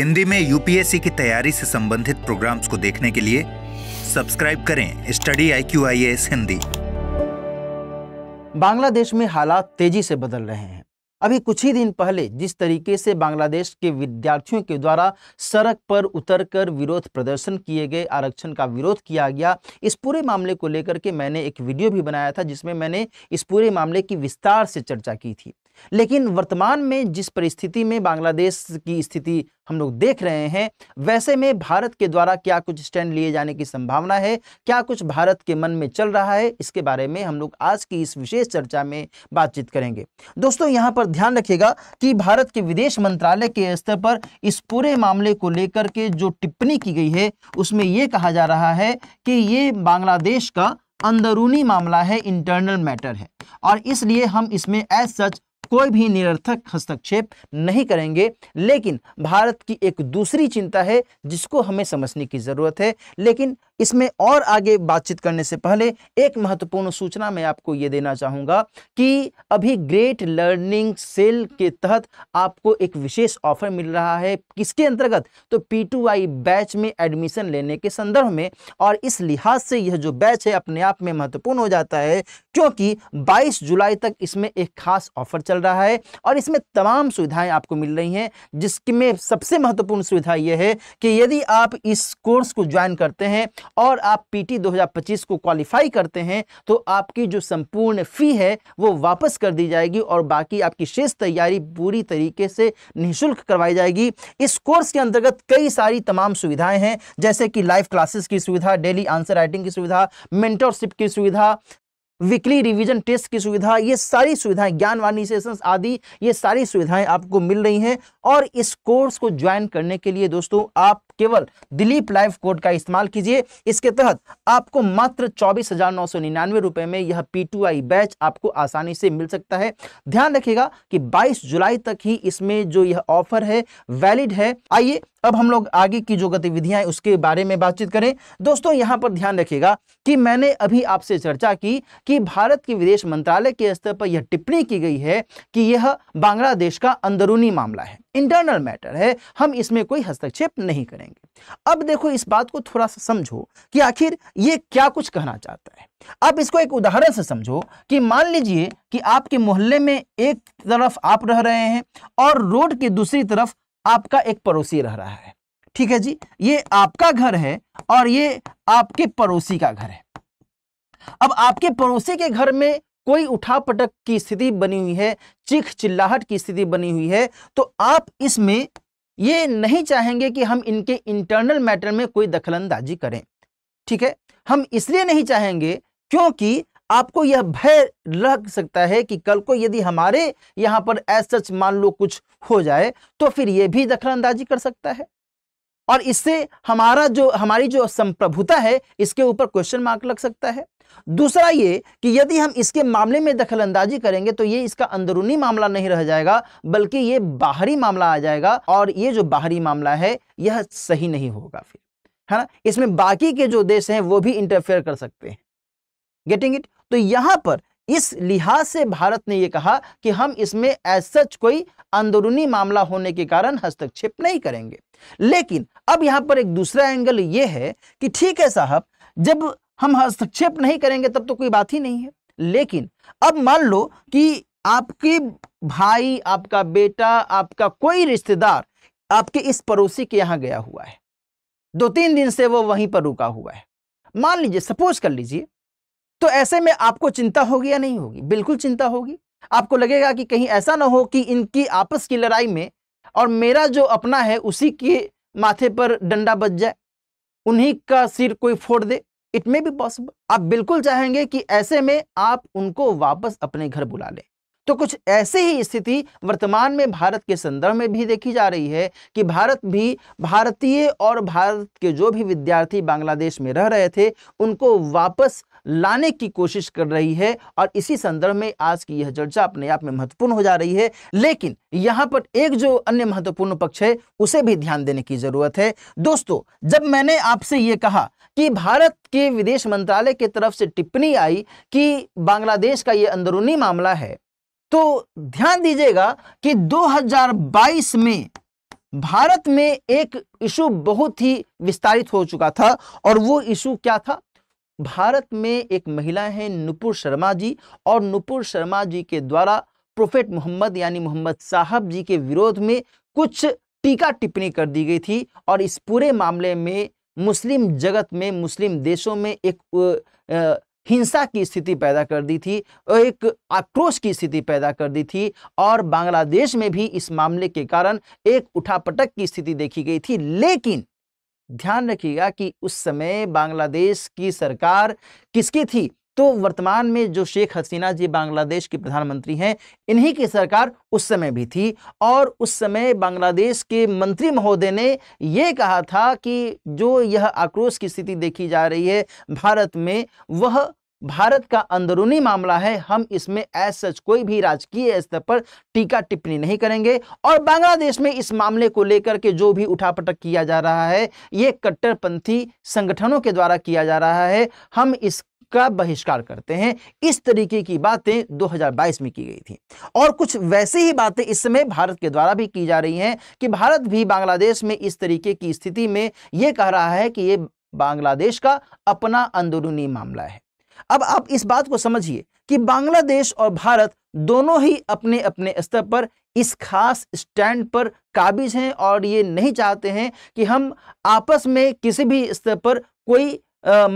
हिंदी में यूपीएससी की तैयारी से संबंधित प्रोग्राम्स को देखने के लिए सब्सक्राइब करें study I Q I S Hindi Bangladesh में हालात तेजी से बदल रहे हैं अभी कुछ ही दिन पहले जिस तरीके से बांग्लादेश के विद्यार्थियों के द्वारा सड़क पर उतरकर विरोध प्रदर्शन किए गए आरक्षण का विरोध किया गया इस पूरे मामले को लेकर के मैंने एक वीडियो भी बनाया था जिसमें मैंने इस पूरे मामले की विस्तार से चर्चा की थी लेकिन वर्तमान में जिस परिस्थिति में बांग्लादेश की स्थिति हम लोग देख रहे हैं वैसे में भारत के द्वारा क्या कुछ स्टैंड लिए जाने की संभावना है क्या कुछ भारत के मन में चल रहा है इसके बारे में हम लोग आज की इस विशेष चर्चा में बातचीत करेंगे दोस्तों यहाँ पर ध्यान रखिएगा कि भारत के विदेश मंत्रालय के स्तर पर इस पूरे मामले को लेकर के जो टिप्पणी की गई है उसमें यह कहा जा रहा है कि ये बांग्लादेश का अंदरूनी मामला है इंटरनल मैटर है और इसलिए हम इसमें एज सच कोई भी निरर्थक हस्तक्षेप नहीं करेंगे लेकिन भारत की एक दूसरी चिंता है जिसको हमें समझने की ज़रूरत है लेकिन इसमें और आगे बातचीत करने से पहले एक महत्वपूर्ण सूचना मैं आपको ये देना चाहूँगा कि अभी ग्रेट लर्निंग सेल के तहत आपको एक विशेष ऑफर मिल रहा है किसके अंतर्गत तो पी बैच में एडमिशन लेने के संदर्भ में और इस लिहाज से यह जो बैच है अपने आप में महत्वपूर्ण हो जाता है क्योंकि 22 जुलाई तक इसमें एक खास ऑफर चल रहा है और इसमें तमाम सुविधाएं आपको मिल रही हैं जिसमें सबसे महत्वपूर्ण सुविधा यह है कि यदि आप इस कोर्स को ज्वाइन करते हैं और आप पीटी 2025 को क्वालिफाई करते हैं तो आपकी जो संपूर्ण फ़ी है वो वापस कर दी जाएगी और बाकी आपकी शेष तैयारी पूरी तरीके से निःशुल्क करवाई जाएगी इस कोर्स के अंतर्गत कई सारी तमाम सुविधाएं हैं जैसे कि लाइव क्लासेस की सुविधा डेली आंसर राइटिंग की सुविधा मेंटरशिप की सुविधा वीकली रिवीजन टेस्ट की सुविधा ये सारी सुविधाएं ज्ञानवाणी सेशन आदि ये सारी सुविधाएं आपको मिल रही हैं और इस कोर्स को ज्वाइन करने के लिए दोस्तों आप केवल दिलीप लाइफ कोड का इस्तेमाल कीजिए इसके तहत आपको मात्र चौबीस हजार नौ सौ निन्यानवे रुपए में यह पी टू आई बैच आपको आसानी से मिल सकता है ध्यान रखिएगा कि 22 जुलाई तक ही इसमें जो यह ऑफर है वैलिड है आइए अब हम लोग आगे की जो गतिविधियां उसके बारे में बातचीत करें दोस्तों यहां पर ध्यान रखिएगा कि मैंने अभी आपसे चर्चा की कि भारत के विदेश मंत्रालय के स्तर पर यह टिप्पणी की गई है कि यह बांग्लादेश का अंदरूनी मामला है इंटरनल मैटर है हम इसमें कोई हस्तक्षेप नहीं करेंगे अब देखो इस बात को थोड़ा सा समझो कि आखिर ये क्या कुछ कहना चाहता है आप इसको एक उदाहरण से समझो कि मान लीजिए कि आपके मोहल्ले में एक तरफ आप रह रहे हैं और रोड के दूसरी तरफ आपका एक पड़ोसी रह रहा है ठीक है जी ये आपका घर है और ये आपके पड़ोसी का घर है अब आपके पड़ोसी के घर में कोई उठा पटक की स्थिति बनी हुई है चीख चिल्लाहट की स्थिति बनी हुई है तो आप इसमें ये नहीं चाहेंगे कि हम इनके इंटरनल मैटर में कोई दखलंदाजी करें ठीक है हम इसलिए नहीं चाहेंगे क्योंकि आपको यह भय लग सकता है कि कल को यदि हमारे यहाँ पर एज सच मान लो कुछ हो जाए तो फिर यह भी दखलंदाजी कर सकता है और इससे हमारा जो हमारी जो संप्रभुता है इसके ऊपर क्वेश्चन मार्क लग सकता है दूसरा ये कि यदि हम इसके मामले में दखलंदाजी करेंगे तो ये इसका अंदरूनी मामला नहीं रह जाएगा बल्कि ये बाहरी मामला आ जाएगा और ये जो बाहरी मामला है यह सही नहीं होगा फिर है ना इसमें बाकी के जो देश हैं वो भी इंटरफेयर कर सकते हैं गेटिंग इट तो यहां पर इस लिहाज से भारत ने यह कहा कि हम इसमें एज सच कोई अंदरूनी मामला होने के कारण हस्तक्षेप नहीं करेंगे लेकिन अब यहां पर एक दूसरा एंगल यह है कि ठीक है साहब जब हम हस्तक्षेप नहीं करेंगे तब तो कोई बात ही नहीं है लेकिन अब मान लो कि आपके भाई आपका बेटा आपका कोई रिश्तेदार आपके इस पड़ोसी के यहां गया हुआ है दो तीन दिन से वो वहीं पर रुका हुआ है मान लीजिए सपोज कर लीजिए तो ऐसे में आपको चिंता होगी या नहीं होगी बिल्कुल चिंता होगी आपको लगेगा कि कहीं ऐसा ना हो कि इनकी आपस की लड़ाई में और मेरा जो अपना है उसी के माथे पर डंडा बच जाए उन्हीं का सिर कोई फोड़ दे इट मे बी पॉसिबल आप बिल्कुल चाहेंगे कि ऐसे में आप उनको वापस अपने घर बुला लें तो कुछ ऐसे ही स्थिति वर्तमान में भारत के संदर्भ में भी देखी जा रही है कि भारत भी भारतीय और भारत के जो भी विद्यार्थी बांग्लादेश में रह रहे थे उनको वापस लाने की कोशिश कर रही है और इसी संदर्भ में आज की यह चर्चा अपने आप में महत्वपूर्ण हो जा रही है लेकिन यहां पर एक जो अन्य महत्वपूर्ण पक्ष है उसे भी ध्यान देने की जरूरत है दोस्तों जब मैंने आपसे यह कहा कि भारत के विदेश मंत्रालय की तरफ से टिप्पणी आई कि बांग्लादेश का यह अंदरूनी मामला है तो ध्यान दीजिएगा कि 2022 में भारत में एक इशू बहुत ही विस्तारित हो चुका था और वो इशू क्या था भारत में एक महिला हैं नुपुर शर्मा जी और नुपुर शर्मा जी के द्वारा प्रोफेट मोहम्मद यानी मोहम्मद साहब जी के विरोध में कुछ टीका टिप्पणी कर दी गई थी और इस पूरे मामले में मुस्लिम जगत में मुस्लिम देशों में एक हिंसा की स्थिति पैदा कर दी थी एक आक्रोश की स्थिति पैदा कर दी थी और बांग्लादेश में भी इस मामले के कारण एक उठापटक की स्थिति देखी गई थी लेकिन ध्यान रखिएगा कि उस समय बांग्लादेश की सरकार किसकी थी तो वर्तमान में जो शेख हसीना जी बांग्लादेश की प्रधानमंत्री हैं इन्हीं की सरकार उस समय भी थी और उस समय बांग्लादेश के मंत्री महोदय ने यह कहा था कि जो यह आक्रोश की स्थिति देखी जा रही है भारत में वह भारत का अंदरूनी मामला है हम इसमें एज सच कोई भी राजकीय स्तर पर टीका टिप्पणी नहीं करेंगे और बांग्लादेश में इस मामले को लेकर के जो भी उठापटक किया जा रहा है ये कट्टरपंथी संगठनों के द्वारा किया जा रहा है हम इस का बहिष्कार करते हैं इस तरीके की बातें 2022 में की गई थी और कुछ वैसी ही बातें इस समय भारत के द्वारा भी की जा रही हैं कि भारत भी बांग्लादेश में इस तरीके की स्थिति में ये कह रहा है कि ये बांग्लादेश का अपना अंदरूनी मामला है अब आप इस बात को समझिए कि बांग्लादेश और भारत दोनों ही अपने अपने स्तर पर इस खास स्टैंड पर काबिज हैं और ये नहीं चाहते हैं कि हम आपस में किसी भी स्तर पर कोई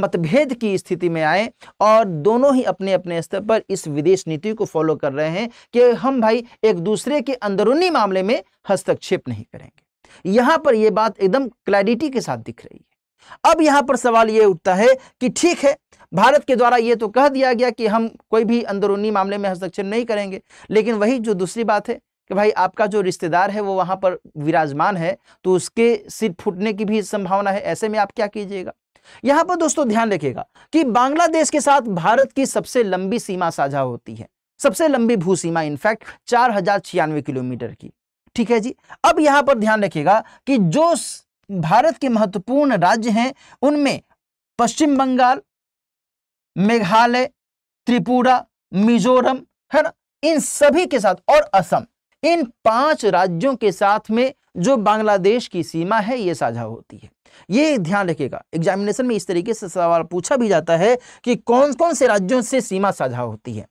मतभेद की स्थिति में आए और दोनों ही अपने अपने स्तर पर इस विदेश नीति को फॉलो कर रहे हैं कि हम भाई एक दूसरे के अंदरूनी मामले में हस्तक्षेप नहीं करेंगे यहाँ पर यह बात एकदम क्लैरिटी के साथ दिख रही है अब यहाँ पर सवाल ये उठता है कि ठीक है भारत के द्वारा ये तो कह दिया गया कि हम कोई भी अंदरूनी मामले में हस्तक्षेप नहीं करेंगे लेकिन वही जो दूसरी बात है कि भाई आपका जो रिश्तेदार है वो वहाँ पर विराजमान है तो उसके सिर फूटने की भी संभावना है ऐसे में आप क्या कीजिएगा यहाँ पर दोस्तों ध्यान रखिएगा कि बांग्लादेश के साथ भारत की सबसे लंबी सीमा साझा होती है सबसे लंबी भू सीमा इनफैक्ट चार किलोमीटर की ठीक है जी अब यहाँ पर ध्यान रखिएगा कि जो भारत के महत्वपूर्ण राज्य हैं उनमें पश्चिम बंगाल मेघालय त्रिपुरा मिजोरम है ना इन सभी के साथ और असम इन पांच राज्यों के साथ में जो बांग्लादेश की सीमा है ये साझा होती है ये ध्यान रखिएगा एग्जामिनेशन में इस तरीके से सवाल पूछा भी जाता है कि कौन कौन से राज्यों से सीमा साझा होती है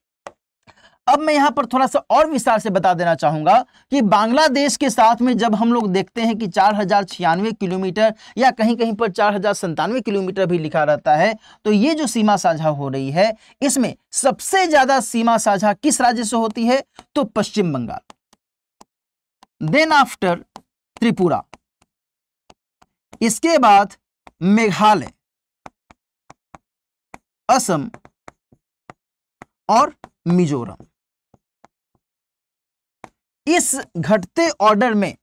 अब मैं यहां पर थोड़ा सा और विस्तार से बता देना चाहूंगा कि बांग्लादेश के साथ में जब हम लोग देखते हैं कि चार हजार छियानवे किलोमीटर या कहीं कहीं पर चार हजार संतानवे किलोमीटर भी लिखा रहता है तो ये जो सीमा साझा हो रही है इसमें सबसे ज्यादा सीमा साझा किस राज्य से होती है तो पश्चिम बंगाल देन आफ्टर त्रिपुरा इसके बाद मेघालय असम और मिजोरम इस घटते ऑर्डर में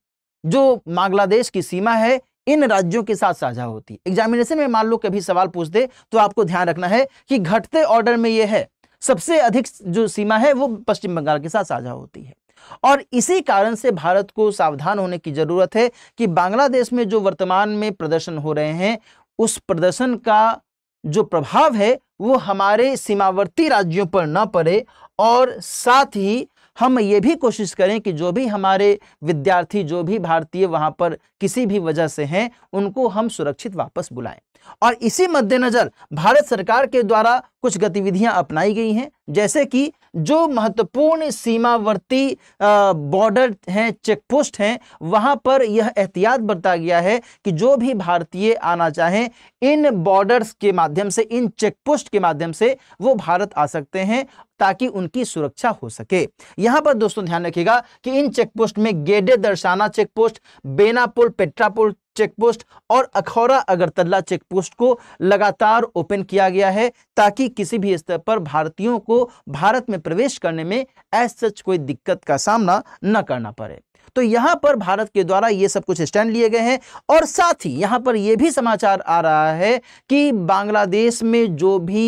जो बांग्लादेश की सीमा है इन राज्यों के साथ साझा होती है एग्जामिनेशन में मान लो कभी सवाल पूछ दे तो आपको ध्यान रखना है कि घटते ऑर्डर में यह है सबसे अधिक जो सीमा है वो पश्चिम बंगाल के साथ साझा होती है और इसी कारण से भारत को सावधान होने की जरूरत है कि बांग्लादेश में जो वर्तमान में प्रदर्शन हो रहे हैं उस प्रदर्शन का जो प्रभाव है वो हमारे सीमावर्ती राज्यों पर ना पड़े और साथ ही हम ये भी कोशिश करें कि जो भी हमारे विद्यार्थी जो भी भारतीय वहाँ पर किसी भी वजह से हैं उनको हम सुरक्षित वापस बुलाएं और इसी मद्देनज़र भारत सरकार के द्वारा कुछ गतिविधियां अपनाई गई हैं जैसे कि जो महत्वपूर्ण सीमावर्ती बॉर्डर हैं चेकपोस्ट हैं वहां पर यह एहतियात बरता गया है कि जो भी भारतीय आना चाहें इन बॉर्डर्स के माध्यम से इन चेकपोस्ट के माध्यम से वो भारत आ सकते हैं ताकि उनकी सुरक्षा हो सके यहां पर दोस्तों ध्यान रखिएगा कि इन चेकपोस्ट में गेडे दर्शाना चेकपोस्ट बेनापुल पेट्रापुर चेकपोस्ट और अखौरा अगरतला चेकपोस्ट को लगातार ओपन किया गया है ताकि किसी भी स्तर पर भारतीयों को भारत में प्रवेश करने में ऐसा कोई दिक्कत का सामना न करना पड़े तो यहां पर भारत के द्वारा ये सब कुछ स्टैंड लिए गए हैं और साथ ही यहां पर यह भी समाचार आ रहा है कि बांग्लादेश में जो भी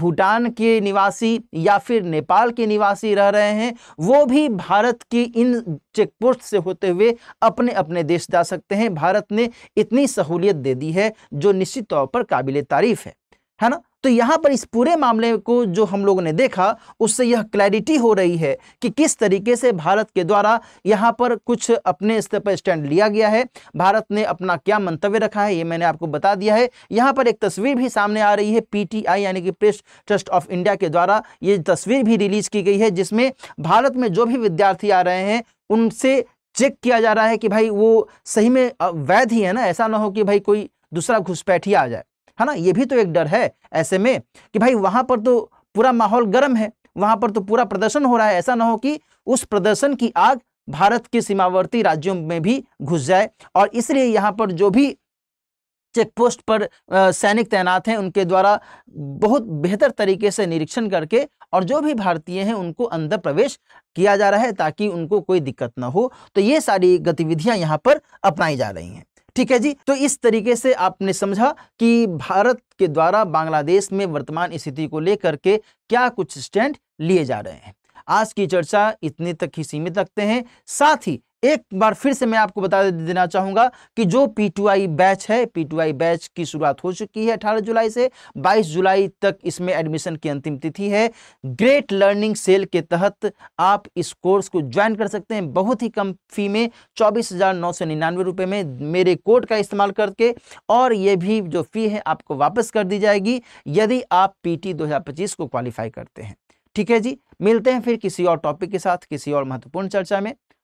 भूटान के निवासी या फिर नेपाल के निवासी रह रहे हैं वो भी भारत की इन चेकपोस्ट से होते हुए अपने अपने देश जा सकते हैं भारत ने इतनी सहूलियत दे दी है जो निश्चित तौर पर काबिल तारीफ है है ना तो यहाँ पर इस पूरे मामले को जो हम लोगों ने देखा उससे यह क्लैरिटी हो रही है कि किस तरीके से भारत के द्वारा यहाँ पर कुछ अपने स्तर पर स्टैंड लिया गया है भारत ने अपना क्या मंतव्य रखा है ये मैंने आपको बता दिया है यहाँ पर एक तस्वीर भी सामने आ रही है पीटीआई यानी कि प्रेस ट्रस्ट ऑफ इंडिया के द्वारा ये तस्वीर भी रिलीज की गई है जिसमें भारत में जो भी विद्यार्थी आ रहे हैं उनसे चेक किया जा रहा है कि भाई वो सही में वैध ही है ना ऐसा ना हो कि भाई कोई दूसरा घुसपैठिया आ जाए है ना ये भी तो एक डर है ऐसे में कि भाई वहां पर तो पूरा माहौल गर्म है वहाँ पर तो पूरा प्रदर्शन हो रहा है ऐसा ना हो कि उस प्रदर्शन की आग भारत के सीमावर्ती राज्यों में भी घुस जाए और इसलिए यहाँ पर जो भी चेक पोस्ट पर सैनिक तैनात हैं उनके द्वारा बहुत बेहतर तरीके से निरीक्षण करके और जो भी भारतीय हैं उनको अंदर प्रवेश किया जा रहा है ताकि उनको कोई दिक्कत ना हो तो ये सारी गतिविधियां यहाँ पर अपनाई जा रही हैं ठीक है जी तो इस तरीके से आपने समझा कि भारत के द्वारा बांग्लादेश में वर्तमान स्थिति को लेकर के क्या कुछ स्टैंड लिए जा रहे हैं आज की चर्चा इतने तक ही सीमित रखते हैं साथ ही एक बार फिर से मैं आपको बता देना चाहूंगा कि जो पीटीआई बैच है पीटीआई बैच की शुरुआत हो चुकी है 18 जुलाई से 22 जुलाई तक इसमें एडमिशन की अंतिम तिथि है ग्रेट लर्निंग सेल के तहत आप इस कोर्स को ज्वाइन कर सकते हैं बहुत ही कम फी में चौबीस हज़ार में मेरे कोड का इस्तेमाल करके और ये भी जो फ़ी है आपको वापस कर दी जाएगी यदि आप पी टी को क्वालिफाई करते हैं ठीक है जी मिलते हैं फिर किसी और टॉपिक के साथ किसी और महत्वपूर्ण चर्चा में